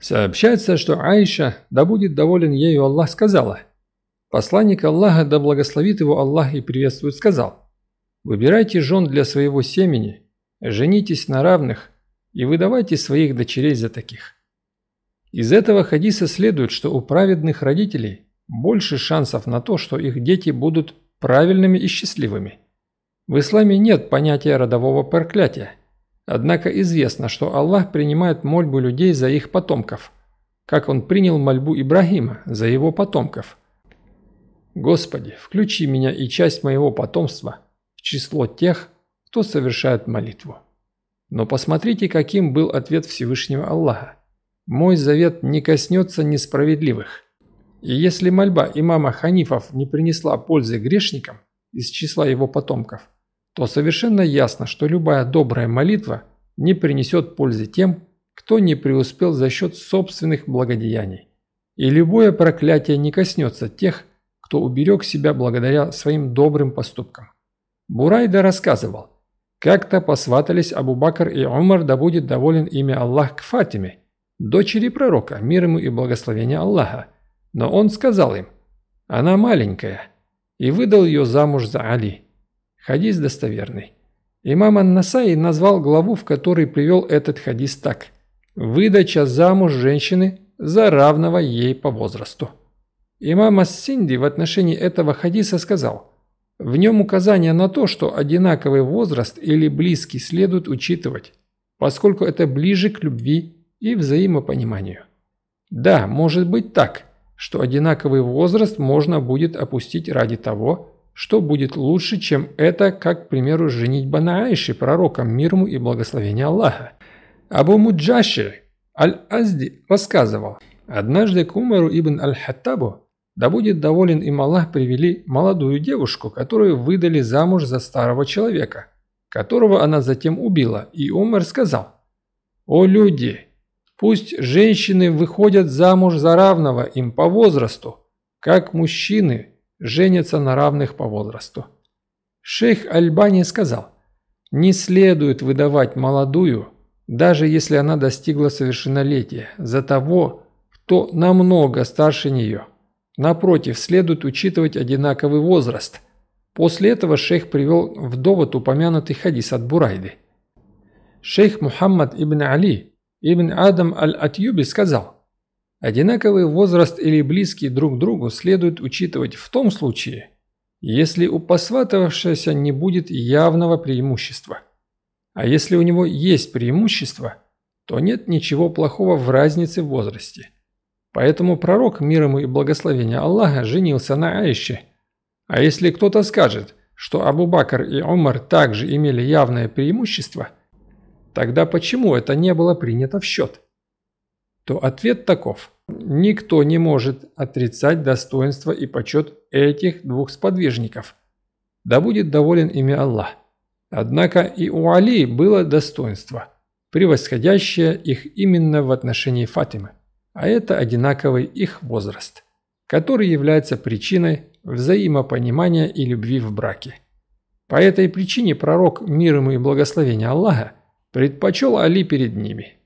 Сообщается, что Аиша, да будет доволен ею Аллах, сказала. Посланник Аллаха, да благословит его Аллах и приветствует, сказал. Выбирайте жен для своего семени, женитесь на равных и выдавайте своих дочерей за таких. Из этого хадиса следует, что у праведных родителей больше шансов на то, что их дети будут правильными и счастливыми. В исламе нет понятия родового проклятия – Однако известно, что Аллах принимает мольбу людей за их потомков, как Он принял мольбу Ибрагима за его потомков. Господи, включи меня и часть моего потомства в число тех, кто совершает молитву. Но посмотрите, каким был ответ Всевышнего Аллаха. «Мой завет не коснется несправедливых». И если мольба имама Ханифов не принесла пользы грешникам из числа его потомков – то совершенно ясно, что любая добрая молитва не принесет пользы тем, кто не преуспел за счет собственных благодеяний. И любое проклятие не коснется тех, кто уберег себя благодаря своим добрым поступкам. Бурайда рассказывал, как-то посватались Абу-Бакр и Умар, да будет доволен имя Аллах к Фатиме, дочери пророка, мир ему и благословение Аллаха. Но он сказал им, она маленькая, и выдал ее замуж за Али. Хадис достоверный. Имам Ан-Насаи назвал главу, в которой привел этот хадис так. «Выдача замуж женщины за равного ей по возрасту». Имам Ас-Синди в отношении этого хадиса сказал, «В нем указание на то, что одинаковый возраст или близкий следует учитывать, поскольку это ближе к любви и взаимопониманию». Да, может быть так, что одинаковый возраст можно будет опустить ради того, что будет лучше, чем это, как, к примеру, женить на Аише, пророком мир и благословения Аллаха? Абу Муджаши Аль-Азди рассказывал, однажды к Умару ибн Аль-Хаттабу, да будет доволен им Аллах, привели молодую девушку, которую выдали замуж за старого человека, которого она затем убила, и Умар сказал, «О люди, Пусть женщины выходят замуж за равного им по возрасту, как мужчины, женятся на равных по возрасту. Шейх Альбани сказал, не следует выдавать молодую, даже если она достигла совершеннолетия, за того, кто намного старше нее. Напротив, следует учитывать одинаковый возраст. После этого шейх привел в довод упомянутый хадис от Бурайды. Шейх Мухаммад ибн Али ибн Адам аль-Атьюби сказал, Одинаковый возраст или близкий друг другу следует учитывать в том случае, если у посватавшегося не будет явного преимущества. А если у него есть преимущество, то нет ничего плохого в разнице в возрасте. Поэтому пророк, мир ему и благословение Аллаха, женился на Аише. А если кто-то скажет, что Абу-Бакр и Умар также имели явное преимущество, тогда почему это не было принято в счет? то ответ таков. Никто не может отрицать достоинство и почет этих двух сподвижников. Да будет доволен ими Аллах. Однако и у Али было достоинство, превосходящее их именно в отношении Фатимы, а это одинаковый их возраст, который является причиной взаимопонимания и любви в браке. По этой причине пророк, мир ему и благословение Аллаха, предпочел Али перед ними –